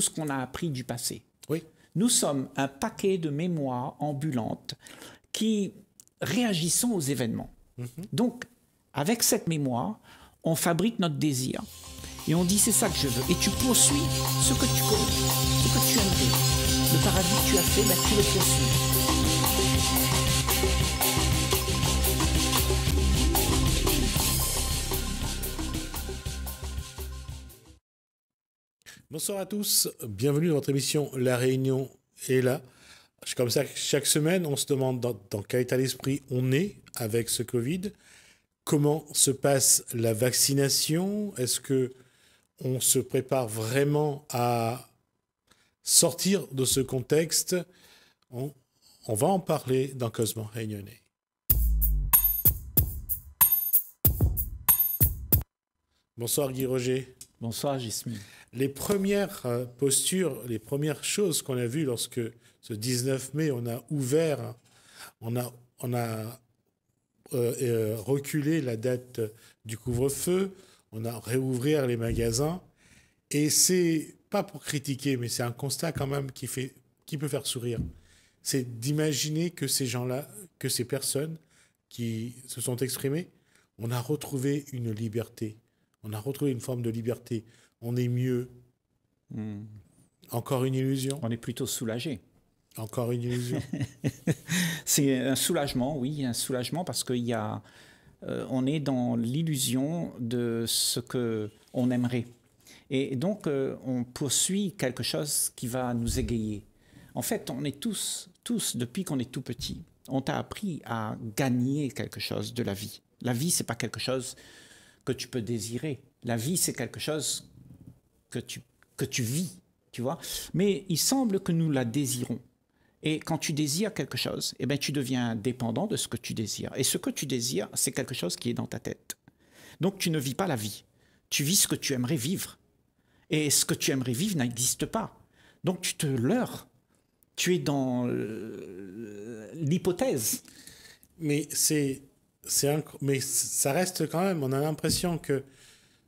ce qu'on a appris du passé. Oui. Nous sommes un paquet de mémoires ambulantes qui réagissons aux événements. Mhm. Donc, avec cette mémoire, on fabrique notre désir et on dit c'est ça que je veux. Et tu poursuis ce que tu connais, ce que tu Le paradis tu as fait, ben, tu le poursuis. Bonsoir à tous, bienvenue dans votre émission La Réunion est là. C'est comme ça que chaque semaine, on se demande dans, quel état d'esprit on est avec ce Covid, comment se passe la vaccination, est-ce que on se prépare vraiment à sortir de ce contexte on, va en parler dans Cosmo Réunionnais. Bonsoir Guy Roger. Bonsoir Gismi les premières euh, postures, les premières choses qu'on a vues lorsque ce 19 mai, on a ouvert, on a, euh, euh, reculé la date du couvre-feu, on a réouvrir les magasins. Et c'est pas pour critiquer, mais c'est un constat quand même qui, fait, qui peut faire sourire. C'est d'imaginer que ces gens-là, que ces personnes qui se sont exprimées, on a retrouvé une liberté on a retrouvé une forme de liberté, on est mieux. Hmm. Encore une illusion On est plutôt soulagé. Encore une illusion. c'est un soulagement, oui, un soulagement parce qu'il a, euh, on est dans l'illusion de ce que on aimerait. Et donc euh, on poursuit quelque chose qui va nous égayer. En fait, on est tous, tous depuis qu'on est tout petit, on t'a appris à gagner quelque chose de la vie. La vie, c'est pas quelque chose que tu peux désirer. La vie, c'est quelque chose que tu, que tu vis, tu vois. Mais il semble que nous la désirons. Et quand tu désires quelque chose, eh bien, tu deviens dépendant de ce que tu désires. Et ce que tu désires, c'est quelque chose qui est dans ta tête. Donc tu ne vis pas la vie. Tu vis ce que tu aimerais vivre. Et ce que tu aimerais vivre n'existe pas. Donc tu te leurres. Tu es dans euh, l'hypothèse. Mais c'est c'est mais ça reste quand même, on a l'impression que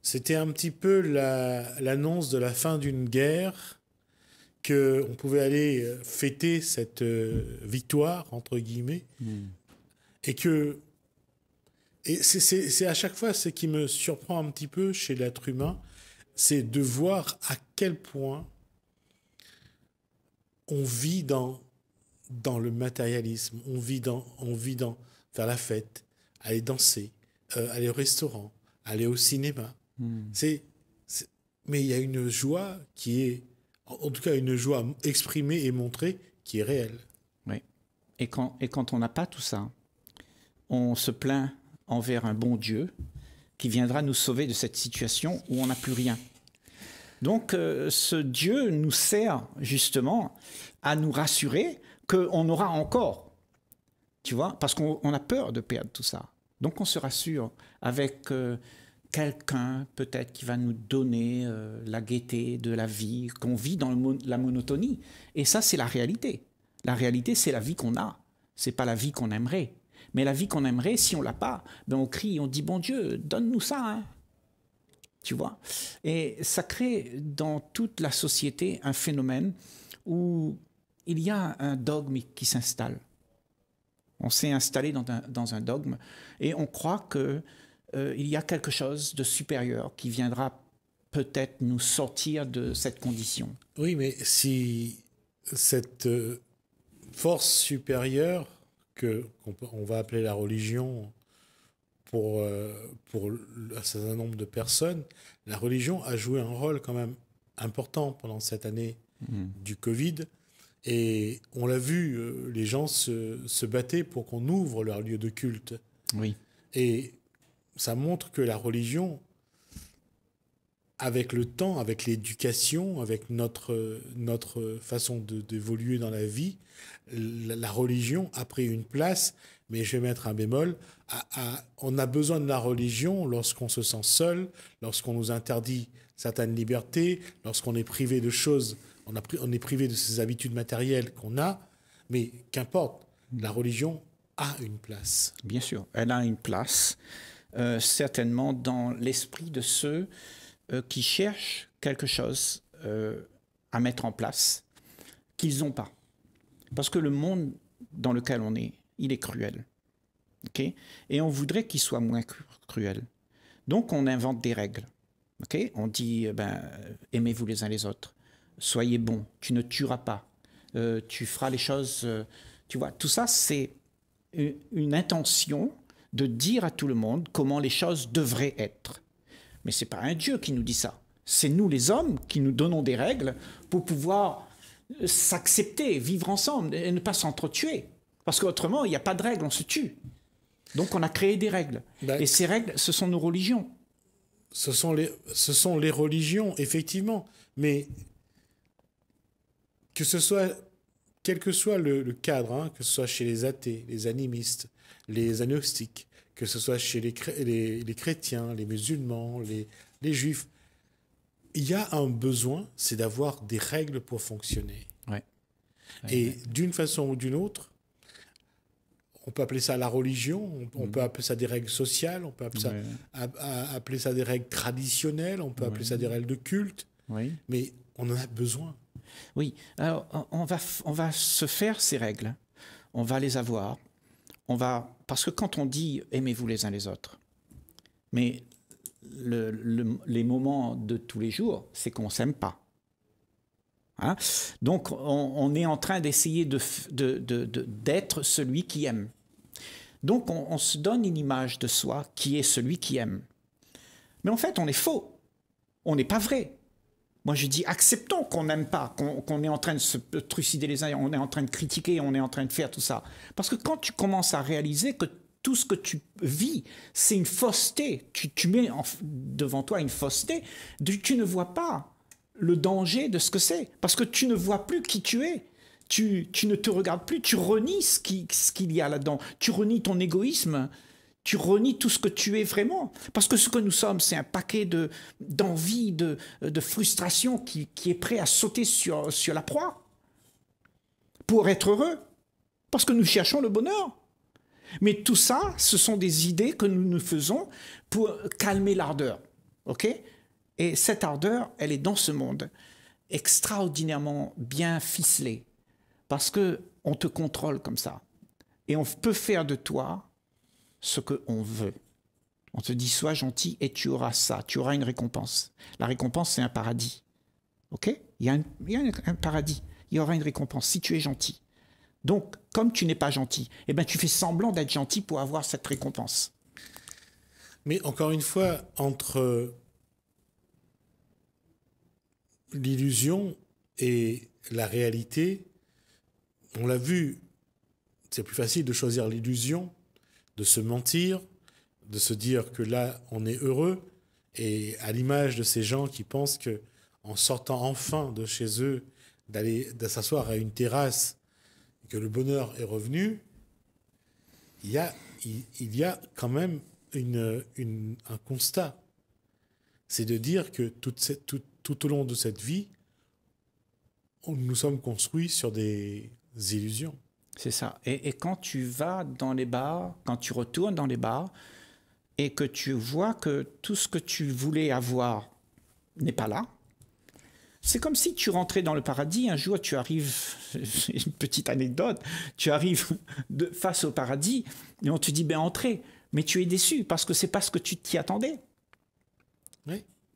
c'était un petit peu l'annonce de la fin d'une guerre, que on pouvait aller euh, fêter cette euh, victoire, entre guillemets, hmm. et que... Et c'est à chaque fois ce qui me surprend un petit peu chez l'être humain, c'est de voir à quel point on vit dans, dans le matérialisme, on vit dans, on vit dans faire la fête, aller danser, euh, aller au restaurant, aller au cinéma. Hmm. C'est, mais il y a une joie qui est, en tout cas, une joie exprimée et montrée qui est réelle. Oui. Et quand, et quand on n'a pas tout ça, on se plaint envers un bon Dieu qui viendra nous sauver de cette situation où on n'a plus rien. Donc euh, ce Dieu nous sert justement à nous rassurer qu'on aura encore tu vois, parce qu'on a peur de perdre tout ça. Donc on se rassure avec euh, quelqu'un peut-être qui va nous donner euh, la gaieté de la vie, qu'on vit dans le, la monotonie. Et ça, c'est la réalité. La réalité, c'est la vie qu'on a. C'est pas la vie qu'on aimerait. Mais la vie qu'on aimerait, si on l'a pas, ben on crie, on dit bon Dieu, donne-nous ça. Hein. Tu vois Et ça crée dans toute la société un phénomène où il y a un dogme qui s'installe. On s'est installé dans un, dogme et on croit qu'il euh, y a quelque chose de supérieur qui viendra peut-être nous sortir de cette condition. Oui, mais si cette euh, force supérieure que qu'on va appeler la religion euh, pour un certain nombre de personnes, la religion a joué un rôle quand même important pendant cette année mmh. du Covid et on l'a vu, euh, les gens se, se battaient pour qu'on ouvre leur lieu de culte. Oui. Et ça montre que la religion, avec le temps, avec l'éducation, avec notre, notre façon d'évoluer dans la vie, la, religion a pris une place, mais je vais mettre un bémol, à, on a besoin de la religion lorsqu'on se sent seul, lorsqu'on nous interdit certaines libertés, lorsqu'on est privé de choses on, est privé de ces habitudes matérielles qu'on a, mais qu'importe, la religion a une place. Bien sûr, elle a une place, euh, certainement dans l'esprit de ceux euh, qui cherchent quelque chose euh, à mettre en place qu'ils n'ont pas. Parce que le monde dans lequel on est, il est cruel. Et on voudrait qu'il soit moins cruel. Donc on invente des règles. On dit, eh ben, aimez-vous les uns les autres soyez bon, tu ne tueras pas, euh, tu feras les choses. Euh, tu vois, tout ça, c'est une intention de dire à tout le monde comment les choses devraient être. Mais c'est pas un Dieu qui nous dit ça. C'est nous les hommes qui nous donnons des règles pour pouvoir euh, s'accepter, vivre ensemble et ne pas s'entretuer. Parce qu'autrement, il n'y a pas de règles, on se tue. Donc on a créé des règles. Ben- et ces règles, ce sont nos religions. Ce sont les, ce sont les religions, effectivement. Mais que ce soit, quel que soit le, cadre, hein, que ce soit chez les athées, les animistes, les agnostiques, que ce soit chez les, les, chrétiens, les musulmans, les, juifs, il y a un besoin, c'est d'avoir des règles pour fonctionner. Et d'une façon ou d'une autre, on peut appeler ça la religion, on, mm-hmm. peut appeler ça des règles sociales, on peut appeler, ça, des règles traditionnelles, on peut appeler ça des règles de culte, mais on en a besoin. Oui, alors on va, se faire ces règles, on va les avoir, on va parce que quand on dit aimez-vous les uns les autres, mais les moments de tous les jours, c'est qu'on ne s'aime pas. Hein Donc on, est en train d'essayer d'être celui qui aime. Donc on, se donne une image de soi qui est celui qui aime. Mais en fait, on est faux. On n'est pas vrai. Moi, je dis acceptons qu'on n'aime pas, qu'on est en train de se trucider les uns, on est en train de critiquer, on est en train de faire tout ça. Parce que quand tu commences à réaliser que tout ce que tu vis, c'est une fausseté, tu, mets devant toi une fausseté, tu ne vois pas le danger de ce que c'est, parce que tu ne vois plus qui tu es. Tu, ne te regardes plus, tu renies ce qu'il y a là-dedans, tu renies ton égoïsme, tu renies tout ce que tu es vraiment. Parce que ce que nous sommes, c'est un paquet d'envie, de, frustration qui, est prêt à sauter sur, sur la proie pour être heureux. Parce que nous cherchons le bonheur. Mais tout ça, ce sont des idées que nous nous faisons pour calmer l'ardeur. OK Et cette ardeur, elle est dans ce monde extraordinairement bien ficelée. Parce que on te contrôle comme ça. Et on peut faire de toi ce qu'on veut. On te dit sois gentil et tu auras ça, tu auras une récompense. La récompense, c'est un paradis. OK il y, a un, paradis, il y aura une récompense si tu es gentil. Donc, comme tu n'es pas gentil, eh ben, tu fais semblant d'être gentil pour avoir cette récompense. Mais encore une fois, entre l'illusion et la réalité, on l'a vu, c'est plus facile de choisir l'illusion de se mentir, de se dire que là, on est heureux, et à l'image de ces gens qui pensent que en sortant enfin de chez eux, d'aller s'asseoir à une terrasse, que le bonheur est revenu, il y a, il, y a quand même un constat. C'est de dire que tout, au long de cette vie, nous sommes construits sur des illusions. C'est ça. Et, quand tu vas dans les bars, quand tu retournes dans les bars, et que tu vois que tout ce que tu voulais avoir n'est pas là, c'est comme si tu rentrais dans le paradis. Un jour, tu arrives, une petite anecdote, tu arrives face au paradis et on te dit, ben entrez. Mais tu es déçu parce que c'est pas ce que tu t'y attendais.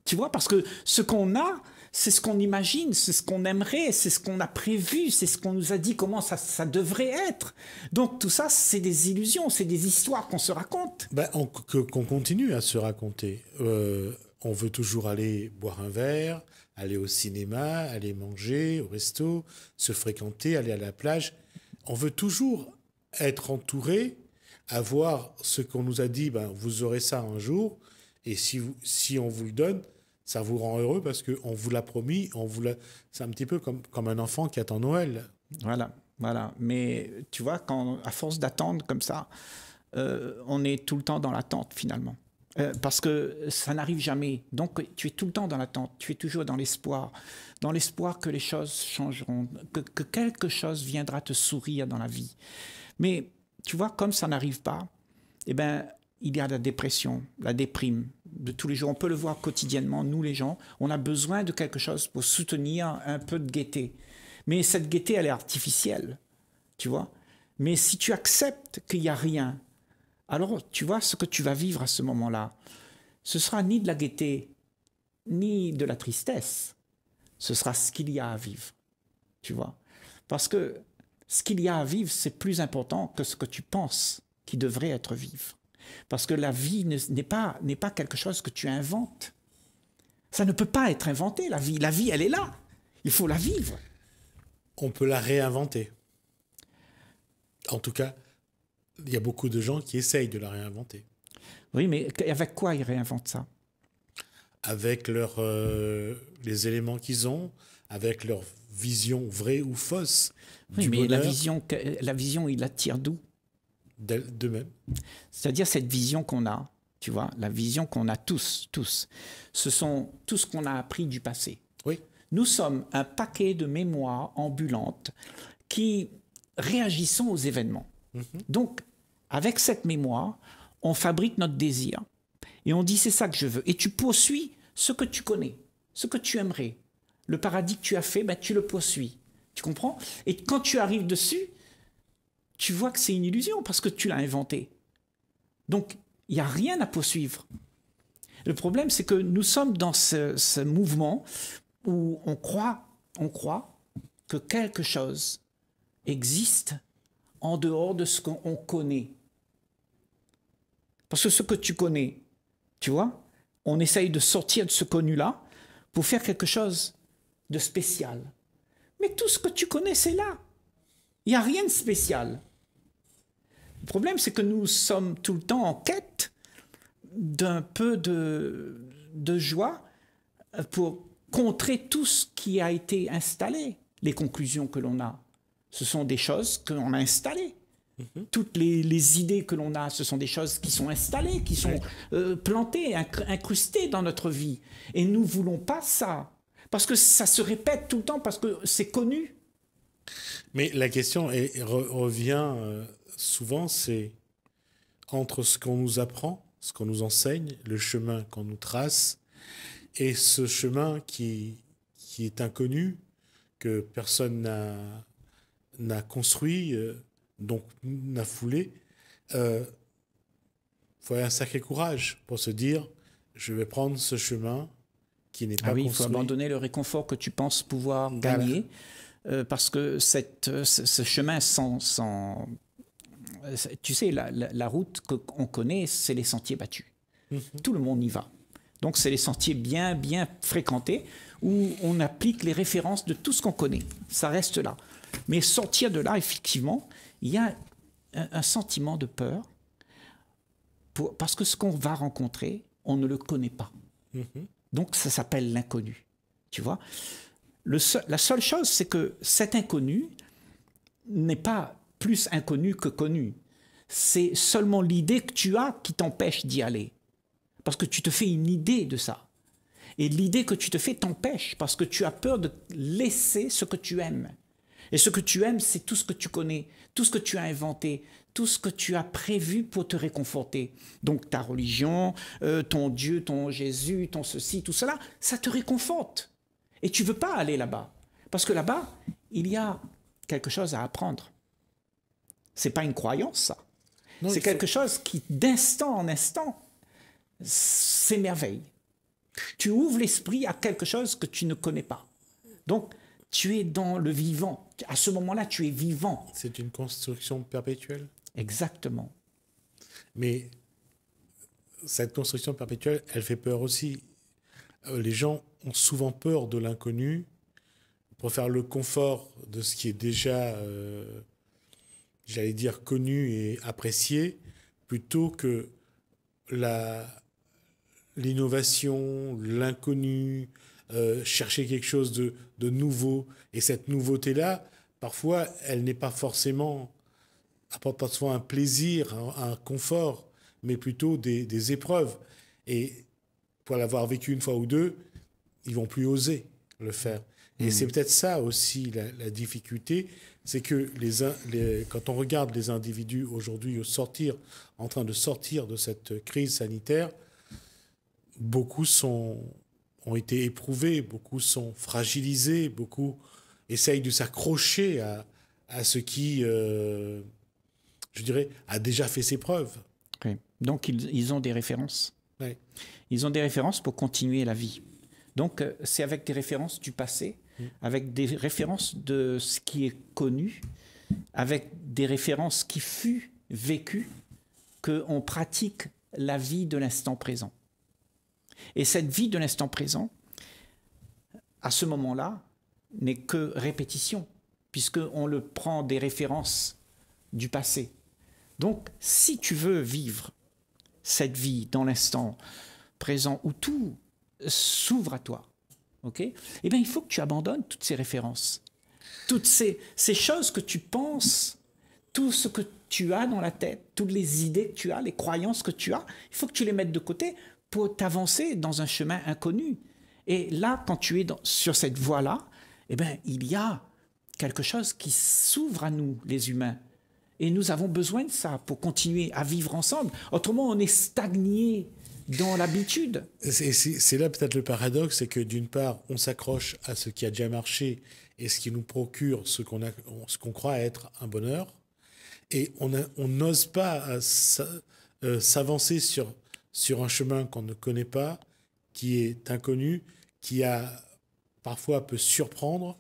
Tu vois, parce que ce qu'on a, c'est ce qu'on imagine, c'est ce qu'on aimerait, c'est ce qu'on a prévu, c'est ce qu'on nous a dit comment ça, devrait être. Donc tout ça, c'est des illusions, c'est des histoires qu'on se raconte. Ben, qu'on continue à se raconter. Euh, on veut toujours aller boire un verre, aller au cinéma, aller manger au resto, se fréquenter, aller à la plage. On veut toujours être entouré, avoir ce qu'on nous a dit, ben, vous aurez ça un jour, et si on vous le donne, ça vous rend heureux parce qu'on vous l'a promis, on vous l'a... C'est un petit peu comme, comme un enfant qui attend Noël. Voilà, voilà. Mais tu vois, quand, à force d'attendre comme ça, euh, on est tout le temps dans l'attente finalement. Euh, parce que ça n'arrive jamais. Donc tu es tout le temps dans l'attente, tu es toujours dans l'espoir, dans l'espoir que les choses changeront, que, quelque chose viendra te sourire dans la vie. Mais tu vois, comme ça n'arrive pas, eh ben, il y a la dépression, la déprime, de tous les jours, on peut le voir quotidiennement, nous les gens, on a besoin de quelque chose pour soutenir un peu de gaieté. Mais cette gaieté, elle est artificielle, tu vois. Mais si tu acceptes qu'il n'y a rien, alors tu vois ce que tu vas vivre à ce moment-là. Ce sera ni de la gaieté, ni de la tristesse. Ce sera ce qu'il y a à vivre, tu vois. Parce que ce qu'il y a à vivre, c'est plus important que ce que tu penses qui devrait être vivre. Parce que la vie n'est pas, pas quelque chose que tu inventes. Ça ne peut pas être inventé, la vie. La vie, elle est là. Il faut la vivre. On peut la réinventer. En tout cas, il y a beaucoup de gens qui essayent de la réinventer. Oui, mais avec quoi ils réinventent ça Avec leur, euh, les éléments qu'ils ont, avec leur vision vraie ou fausse. Oui, du mais la vision, la vision, il la tire d'où deux cest C'est-à-dire cette vision qu'on a, tu vois, la vision qu'on a tous, tous. Ce sont tout ce qu'on a appris du passé. Oui. Nous sommes un paquet de mémoires ambulantes qui réagissons aux événements. Mhm. Donc, avec cette mémoire, on fabrique notre désir. Et on dit, c'est ça que je veux. Et tu poursuis ce que tu connais, ce que tu aimerais. Le paradis que tu as fait, ben, tu le poursuis. Tu comprends Et quand tu arrives dessus, tu vois que c'est une illusion parce que tu l'as inventé. Donc, il n'y a rien à poursuivre. Le problème, c'est que nous sommes dans ce, mouvement où on croit, on croit que quelque chose existe en dehors de ce qu'on connaît. Parce que ce que tu connais, tu vois, on essaye de sortir de ce connu-là pour faire quelque chose de spécial. Mais tout ce que tu connais, c'est là. Il n'y a rien de spécial. Le problème, c'est que nous sommes tout le temps en quête d'un peu de, joie pour contrer tout ce qui a été installé. Les conclusions que l'on a, ce sont des choses que l'on a installées. Mhm. Toutes les, idées que l'on a, ce sont des choses qui sont installées, qui sont euh, plantées, incrustées dans notre vie. Et nous ne voulons pas ça. Parce que ça se répète tout le temps, parce que c'est connu. Mais la question est, revient euh, souvent, c'est entre ce qu'on nous apprend, ce qu'on nous enseigne, le chemin qu'on nous trace, et ce chemin qui, qui est inconnu, que personne n'a construit, euh, donc n'a foulé. Il euh, faut avoir un sacré courage pour se dire, je vais prendre ce chemin qui n'est ah pas ah Il faut abandonner le réconfort que tu penses pouvoir gagner, euh, parce que cette, ce, ce chemin sans, sans tu sais, la, la, route qu'on connaît, c'est les sentiers battus. Mhm. Tout le monde y va. Donc, c'est les sentiers bien, bien fréquentés où on applique les références de tout ce qu'on connaît. Ça reste là. Mais sortir de là, effectivement, il y a un, sentiment de peur parce que ce qu'on va rencontrer, on ne le connaît pas. Mhm. Donc, ça s'appelle l'inconnu. Tu vois le La seule chose, c'est que cet inconnu n'est pas plus inconnu que connu. C'est seulement l'idée que tu as qui t'empêche d'y aller. Parce que tu te fais une idée de ça. Et l'idée que tu te fais t'empêche parce que tu as peur de laisser ce que tu aimes. Et ce que tu aimes, c'est tout ce que tu connais, tout ce que tu as inventé, tout ce que tu as prévu pour te réconforter. Donc ta religion, euh, ton Dieu, ton Jésus, ton ceci, tout cela, ça te réconforte. Et tu veux pas aller là-bas. Parce que là-bas, il y a quelque chose à apprendre. C'est pas une croyance, ça. C'est quelque chose qui, d'instant en instant, s'émerveille. Tu ouvres l'esprit à quelque chose que tu ne connais pas. Donc, tu es dans le vivant. À ce moment-là, tu es vivant. C'est une construction perpétuelle. Exactement. Mais cette construction perpétuelle, elle fait peur aussi. Euh, les gens ont souvent peur de l'inconnu pour faire le confort de ce qui est déjà euh, j'allais dire, connu et apprécié plutôt que l'innovation, l'inconnu, euh, chercher quelque chose de, de nouveau. Et cette nouveauté-là, parfois, elle n'est pas forcément, apporte pas souvent un plaisir, un, confort, mais plutôt des, des épreuves. Et pour l'avoir vécu une fois ou deux, ils vont plus oser le faire. Et mmh. c'est peut-être ça aussi la difficulté, c'est que les, quand on regarde les individus aujourd'hui sortir, en train de sortir de cette crise sanitaire, beaucoup sont, ont été éprouvés, beaucoup sont fragilisés, beaucoup essayent de s'accrocher à, ce qui, euh, je dirais, a déjà fait ses preuves. Donc ils, ont des références. Ils ont des références pour continuer la vie. Donc euh, c'est avec des références du passé Mm. avec des références de ce qui est connu, avec des références qui fut vécues, qu'on pratique la vie de l'instant présent. Et cette vie de l'instant présent, à ce moment-là, n'est que répétition, puisqu'on le prend des références du passé. Donc, si tu veux vivre cette vie dans l'instant présent où tout s'ouvre à toi, ok Eh bien, il faut que tu abandonnes toutes ces références, toutes ces, choses que tu penses, tout ce que tu as dans la tête, toutes les idées que tu as, les croyances que tu as, il faut que tu les mettes de côté pour t'avancer dans un chemin inconnu. Et là, quand tu es sur cette voie-là, eh bien, il y a quelque chose qui s'ouvre à nous, les humains. Et nous avons besoin de ça pour continuer à vivre ensemble. Autrement, on est stagné dans l'habitude. C'est là peut-être le paradoxe, c'est que d'une part, on s'accroche à ce qui a déjà marché et ce qui nous procure ce qu'on qu'on croit être un bonheur, et on n'ose pas euh, euh, s'avancer sur, sur un chemin qu'on ne connaît pas, qui est inconnu, qui a parfois peut surprendre,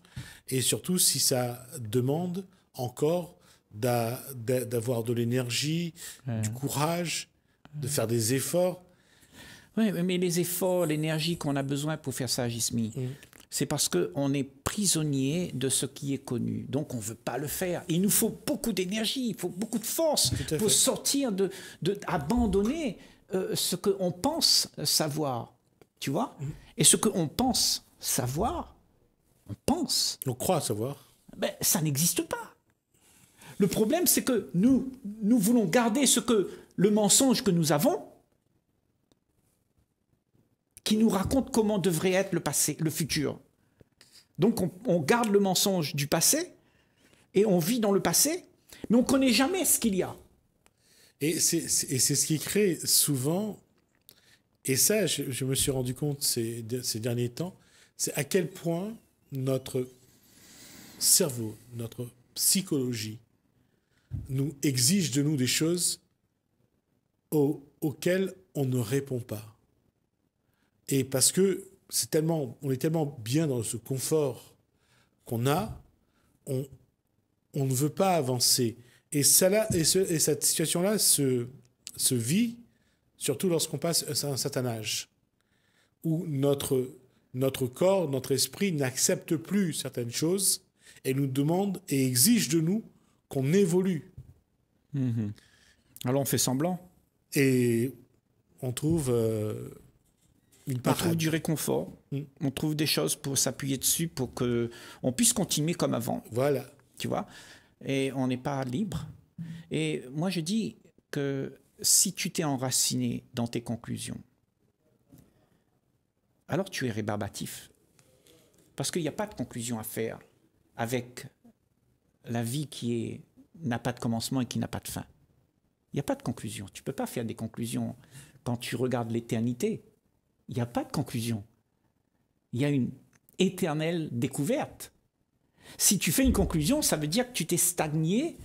et surtout si ça demande encore d'avoir de l'énergie, du courage, de faire des efforts. Oui, mais les efforts, l'énergie qu'on a besoin pour faire ça, Gismi, mm. c'est parce qu'on est prisonnier de ce qui est connu. Donc on ne veut pas le faire. Il nous faut beaucoup d'énergie, il faut beaucoup de force pour sortir de, abandonner euh, ce qu'on pense savoir. Tu vois mm. Et ce qu'on pense savoir, on pense. On croit savoir. Ben, ça n'existe pas. Le problème, c'est que nous, nous voulons garder ce que le mensonge que nous avons, nous raconte comment devrait être le passé, le futur. Donc on, garde le mensonge du passé et on vit dans le passé, mais on ne connaît jamais ce qu'il y a. Et c'est ce qui crée souvent, et ça je, me suis rendu compte ces, derniers temps, c'est à quel point notre cerveau, notre psychologie nous exige de nous des choses auxquelles on ne répond pas. Et parce que c'est tellement, on est tellement bien dans ce confort qu'on a, on, on ne veut pas avancer. Et, ça et, cette situation-là se, se vit surtout lorsqu'on passe à un certain âge, où notre, notre corps, notre esprit n'accepte plus certaines choses et nous demande et exige de nous qu'on évolue. Mhm. Alors on fait semblant. Et on trouve euh, on trouve du réconfort, mm. on trouve des choses pour s'appuyer dessus pour que on puisse continuer comme avant. Voilà. Tu vois Et on n'est pas libre. Et moi, je dis que si tu t'es enraciné dans tes conclusions, alors tu es rébarbatif. Parce qu'il n'y a pas de conclusion à faire avec la vie qui n'a pas de commencement et qui n'a pas de fin. Il n'y a pas de conclusion. Tu ne peux pas faire des conclusions quand tu regardes l'éternité il n'y a pas de conclusion. Il y a une éternelle découverte. Si tu fais une conclusion, ça veut dire que tu t'es stagné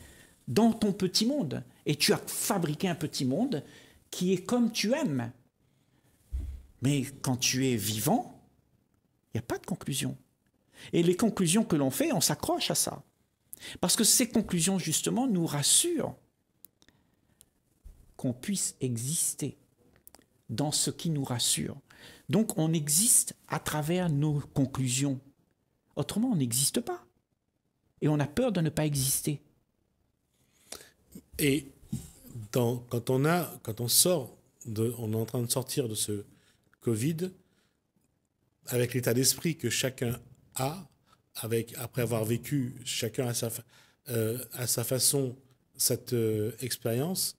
dans ton petit monde et tu as fabriqué un petit monde qui est comme tu aimes. Mais quand tu es vivant, il n'y a pas de conclusion. Et les conclusions que l'on fait, on s'accroche à ça. Parce que ces conclusions, justement, nous rassurent qu'on puisse exister dans ce qui nous rassure. Donc on existe à travers nos conclusions. Autrement, on n'existe pas. Et on a peur de ne pas exister. Et dans, quand on a, quand on sort, de, on est en train de sortir de ce Covid, avec l'état d'esprit que chacun a, avec après avoir vécu chacun à sa, à euh, sa façon cette euh, expérience,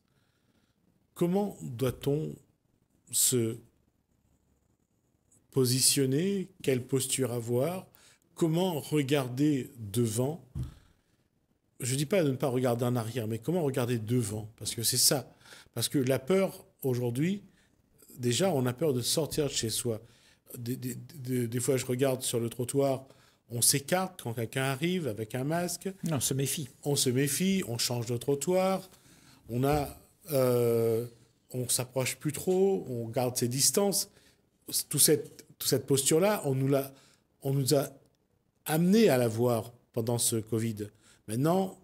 comment doit-on se positionner, quelle posture avoir, comment regarder devant. Je ne dis pas de ne pas regarder en arrière, mais comment regarder devant Parce que c'est ça. Parce que la peur, aujourd'hui, déjà, on a peur de sortir de chez soi. Des, fois, je regarde sur le trottoir, on s'écarte quand quelqu'un arrive avec un masque. On se méfie. On se méfie, on change de trottoir. On a. Euh, on s'approche plus trop, on garde ses distances. tout cette, posture-là, on nous, l'a, on nous a amené à la voir pendant ce Covid. Maintenant,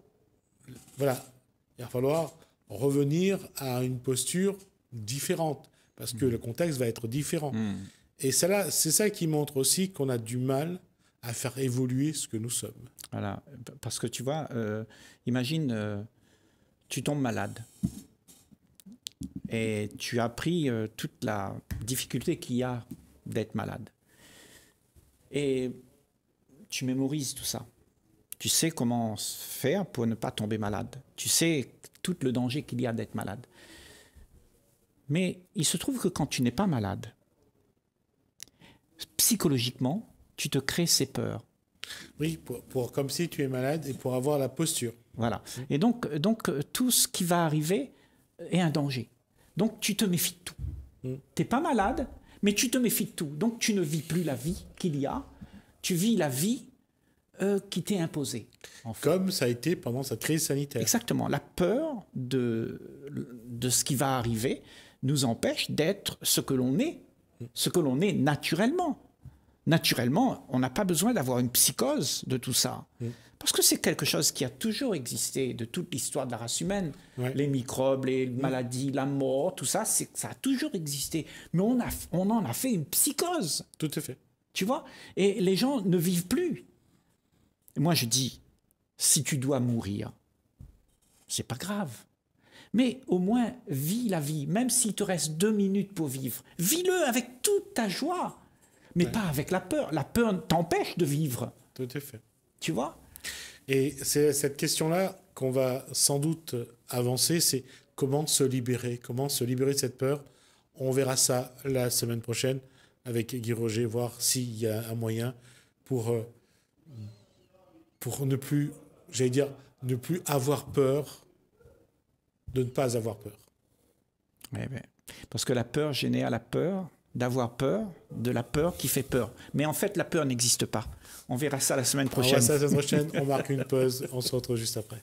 voilà, il va falloir revenir à une posture différente, parce que mm. le contexte va être différent. Mm. Et c'est, c'est ça qui montre aussi qu'on a du mal à faire évoluer ce que nous sommes. Voilà, parce que tu vois, euh, imagine, euh, tu tombes malade. Et tu as pris euh, toute la difficulté qu'il y a d'être malade. Et tu mémorises tout ça. Tu sais comment faire pour ne pas tomber malade. Tu sais tout le danger qu'il y a d'être malade. Mais il se trouve que quand tu n'es pas malade, psychologiquement, tu te crées ces peurs. Oui, pour, comme si tu es malade et pour avoir la posture. Voilà. Mm. Et donc, donc euh, tout ce qui va arriver est un danger. Donc tu te méfies de tout. Tu mm. T'es pas malade, mais tu te méfies de tout. Donc tu ne vis plus la vie qu'il y a, tu vis la vie euh, qui t'est imposée. Comme ça a été pendant sa crise sanitaire. Exactement. La peur de, de ce qui va arriver nous empêche d'être ce que l'on est, ce que l'on est naturellement. Naturellement, on n'a pas besoin d'avoir une psychose de tout ça. Mm. Parce que c'est quelque chose qui a toujours existé de toute l'histoire de la race humaine. Les microbes, les mm. maladies, la mort, tout ça, ça a toujours existé. Mais on, a, on en a fait une psychose. Tout à fait. Tu vois Et les gens ne vivent plus. moi, je dis, si tu dois mourir, c'est pas grave. Mais au moins, vis la vie, même s'il te reste deux minutes pour vivre. Vis-le avec toute ta joie, mais pas avec la peur. La peur t'empêche de vivre. Tout à fait. Tu vois et c'est cette question-là qu'on va sans doute avancer, c'est comment se libérer, comment se libérer de cette peur. On verra ça la semaine prochaine avec Guy Roger, voir s'il y a un moyen pour, euh, pour ne plus, j'allais dire, ne plus avoir peur de ne pas avoir peur. Oui, parce que la peur génère la peur, d'avoir peur, de la peur qui fait peur. Mais en fait, la peur n'existe pas. On verra ça la semaine ah prochaine. On ça la semaine prochaine. On marque une pause. On se retrouve juste après.